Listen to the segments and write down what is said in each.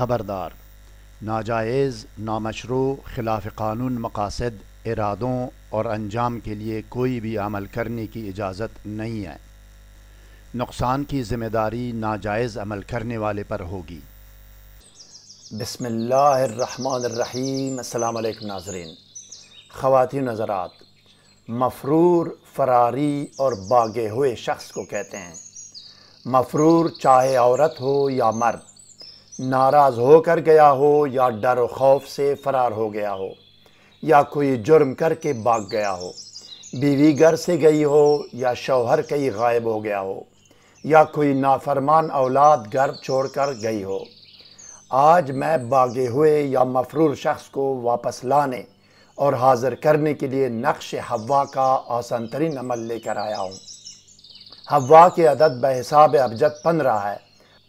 खबरदार नाजायज़ नामशरू खिलाफ कानून मकासद इरादों और अंजाम के लिए कोई भी अमल करने की इजाज़त नहीं है नुकसान की ज़िम्मेदारी नाजायज़ अमल करने वाले पर होगी बसमीम अलैक् नाजरीन ख़वान नज़रात मफरूर फरारी और बागे हुए शख्स को कहते हैं मफरूर चाहे औरत हो या मर्द नाराज़ होकर गया हो या डर और खौफ से फ़रार हो गया हो या कोई जुर्म करके भाग गया हो बीवी घर से गई हो या शौहर कहीं गायब हो गया हो या कोई नाफरमान औलाद घर छोड़कर गई हो आज मैं भागे हुए या मफरूर शख्स को वापस लाने और हाज़िर करने के लिए नक्श हवा का आसान तरीन अमल लेकर आया हूँ हवा के अदद बहसाब अबजद पंद्रह है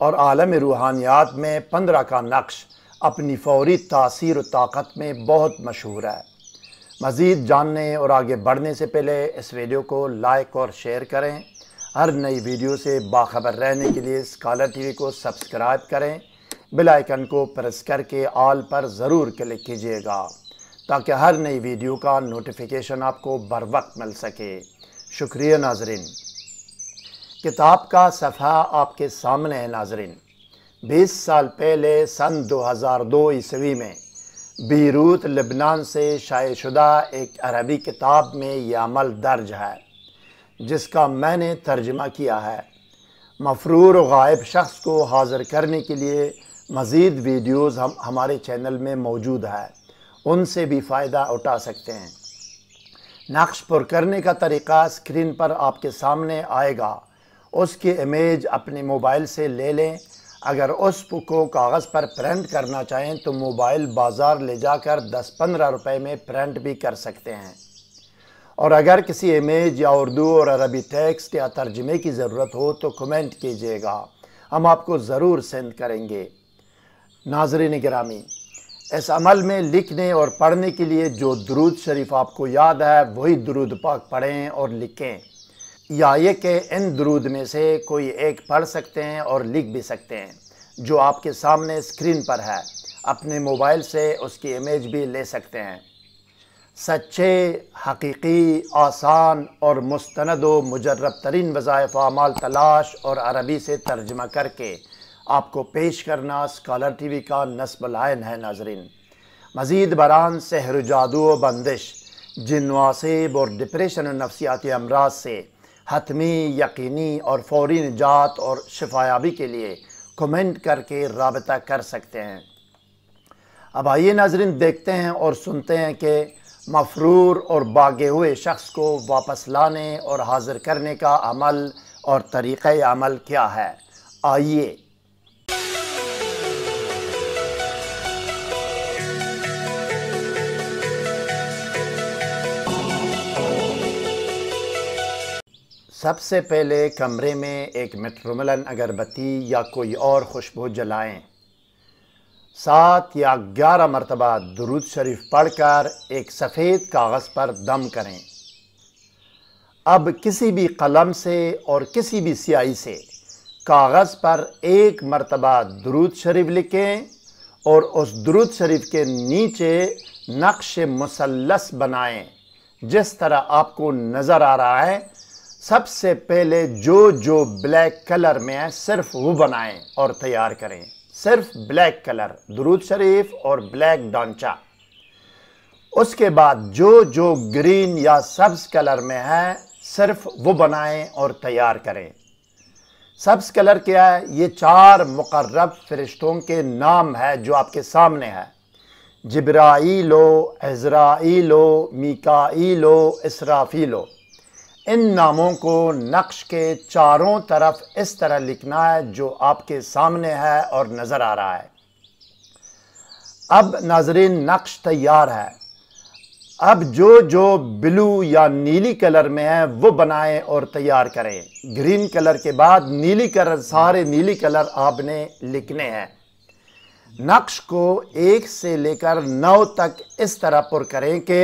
और आलम रूहानियात में पंद्रह का नक्श अपनी फौरी तासीर और ताकत में बहुत मशहूर है मज़ीद जानने और आगे बढ़ने से पहले इस वीडियो को लाइक और शेयर करें हर नई वीडियो से बाखबर रहने के लिए टी टीवी को सब्सक्राइब करें बेल आइकन को प्रेस करके ऑल पर ज़रूर क्लिक कीजिएगा ताकि हर नई वीडियो का नोटिफिकेशन आपको बर वक्त मिल सके शुक्रिया नाजरीन किताब का सफ़ा आपके सामने है नाजरीन बीस साल पहले सन 2002 ईस्वी में बीरूत लबनान से शायशुदा एक अरबी किताब में यह अमल दर्ज है जिसका मैंने तर्जमा किया है मफरूर गायब शख्स को हाजिर करने के लिए मज़ीद वीडियोज़ हम हमारे चैनल में मौजूद है उनसे भी फ़ायदा उठा सकते हैं नक्श पुर करने का तरीका स्क्रीन पर आपके सामने आएगा उसकी इमेज अपने मोबाइल से ले लें अगर उस को कागज़ पर प्रिंट करना चाहें तो मोबाइल बाज़ार ले जाकर 10-15 रुपए में प्रिंट भी कर सकते हैं और अगर किसी इमेज या उर्दू और अरबी टेक्स्ट या तर्जमे की ज़रूरत हो तो कमेंट कीजिएगा हम आपको ज़रूर सेंड करेंगे नाजरीन ग्रामी इस अमल में लिखने और पढ़ने के लिए जो दरूद शरीफ आपको याद है वही दरूद पाक पढ़ें और लिखें या ये कि इन दरूद में से कोई एक पढ़ सकते हैं और लिख भी सकते हैं जो आपके सामने स्क्रीन पर है अपने मोबाइल से उसकी इमेज भी ले सकते हैं सच्चे हकीकी आसान और मुस्तनद व मुजरब तरीन वज़ायफ़ आमाल तलाश और अरबी से तर्जमा करके आपको पेश करना स्कॉलर टी वी का नस्ब लायन है नाजरीन मज़ीद बरान सहर जादू व बंदिश जिनवासेब और डिप्रेशन और नफसियाती अमराज से हतमी यकीनी और फौरी निजात और शिफायाबी के लिए कमेंट करके रबता कर सकते हैं अब आइए नाजरन देखते हैं और सुनते हैं कि मफरूर और बागे हुए शख्स को वापस लाने और हाजिर करने का अमल और तरीक़ अमल क्या है आइए सबसे पहले कमरे में एक मेट्रोमलन अगरबत्ती या कोई और खुशबू जलाएं सात या ग्यारह मरतबा दरूद शरीफ पढ़कर एक सफ़ेद कागज़ पर दम करें अब किसी भी कलम से और किसी भी स्याही से कागज़ पर एक मरतबा दरूद शरीफ लिखें और उस दरूद शरीफ के नीचे नक्श मुसलस बनाएं जिस तरह आपको नज़र आ रहा है सबसे पहले जो जो ब्लैक कलर में है सिर्फ वो बनाएं और तैयार करें सिर्फ ब्लैक कलर दरूद शरीफ और ब्लैक डांचा उसके बाद जो जो ग्रीन या सब्ज कलर में है सिर्फ वो बनाएं और तैयार करें सब्ज कलर क्या है ये चार मुकर्रब फरिश्तों के नाम है जो आपके सामने है जब्राइलो लो मीकाइलो इसराफीलो इन नामों को नक्श के चारों तरफ इस तरह लिखना है जो आपके सामने है और नज़र आ रहा है अब नाजरीन नक्श तैयार है अब जो जो ब्लू या नीली कलर में है वो बनाएं और तैयार करें ग्रीन कलर के बाद नीली कलर सारे नीली कलर आपने लिखने हैं नक्श को एक से लेकर नौ तक इस तरह पुर करें कि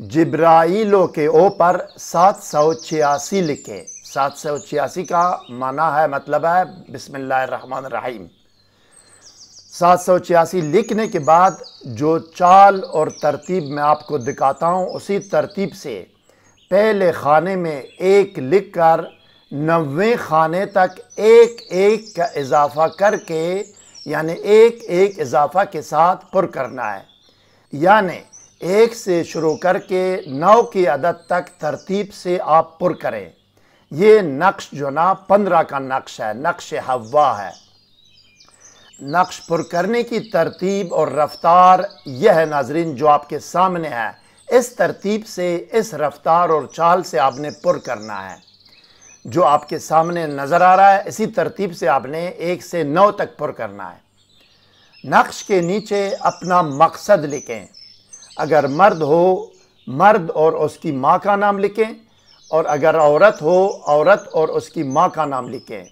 जब्राइलों के ऊपर सात सौ छियासी लिखे सात सौ छियासी का माना है मतलब है बिसमिल्ल रहीम सात सौ छियासी लिखने के बाद जो चाल और तरतीब मैं आपको दिखाता हूँ उसी तरतीब से पहले खाने में एक लिख कर नवे खाने तक एक एक का इजाफा करके यानी एक एक इजाफा के साथ पुर करना है यानी एक से शुरू करके नौ की अदद तक तरतीब से आप पुर करें ये नक्श जो ना पंद्रह का नक्श है नक्श हवा है नक्श पुर करने की तरतीब और रफ्तार यह है नाजरीन जो आपके सामने है इस तरतीब से इस रफ्तार और चाल से आपने पुर करना है जो आपके सामने नज़र आ रहा है इसी तरतीब से आपने एक से नौ तक पुर करना है नक्श के नीचे अपना मकसद लिखें अगर मर्द हो मर्द और उसकी माँ का नाम लिखें और अगर औरत हो औरत और उसकी माँ का नाम लिखें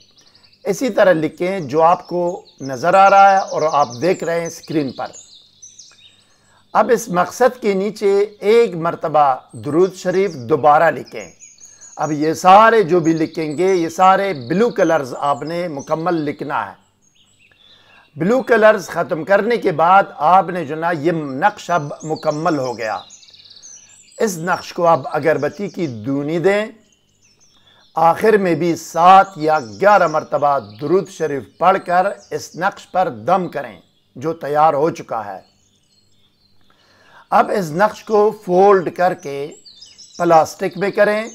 इसी तरह लिखें जो आपको नज़र आ रहा है और आप देख रहे हैं स्क्रीन पर अब इस मकसद के नीचे एक मरतबा दरुद शरीफ दोबारा लिखें अब ये सारे जो भी लिखेंगे ये सारे ब्लू कलर्स आपने मुकम्मल लिखना है ब्लू कलर्स ख़त्म करने के बाद आपने जो ना ये नक्श अब मुकम्मल हो गया इस नक्श को आप अगरबत्ती की दूनी दें आखिर में भी सात या ग्यारह मरतबा दुरुद शरीफ पढ़ कर इस नक्श पर दम करें जो तैयार हो चुका है अब इस नक्श को फोल्ड करके प्लास्टिक में करें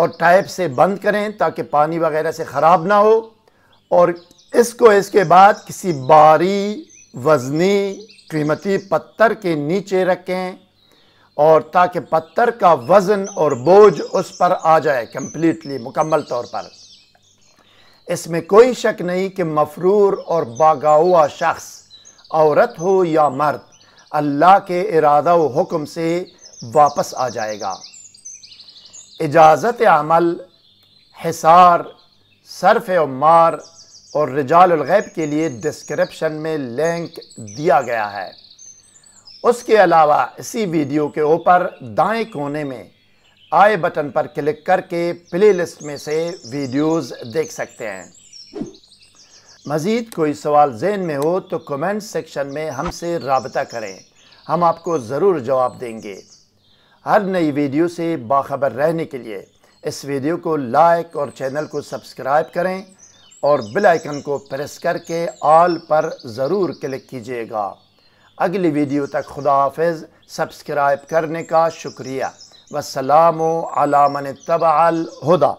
और टाइप से बंद करें ताकि पानी वगैरह से ख़राब ना हो और इसको इसके बाद किसी बारी वज़नी कीमती पत्थर के नीचे रखें और ताकि पत्थर का वज़न और बोझ उस पर आ जाए कम्प्लीटली मुकम्मल तौर पर इसमें कोई शक नहीं कि मफरूर और बागा हुआ शख्स औरत हो या मर्द अल्लाह के इरादा हुक्म से वापस आ जाएगा इजाज़त अमल हिसार सरफ़ मार और गैब के लिए डिस्क्रिप्शन में लिंक दिया गया है उसके अलावा इसी वीडियो के ऊपर दाएं कोने में आए बटन पर क्लिक करके प्लेलिस्ट में से वीडियोस देख सकते हैं मज़ीद कोई सवाल जेन में हो तो कमेंट सेक्शन में हमसे रबता करें हम आपको ज़रूर जवाब देंगे हर नई वीडियो से बाखबर रहने के लिए इस वीडियो को लाइक और चैनल को सब्सक्राइब करें और बेल आइकन को प्रेस करके ऑल पर ज़रूर क्लिक कीजिएगा अगली वीडियो तक खुदा हाफिज़ सब्सक्राइब करने का शुक्रिया वसलाम आला तबाल हुदा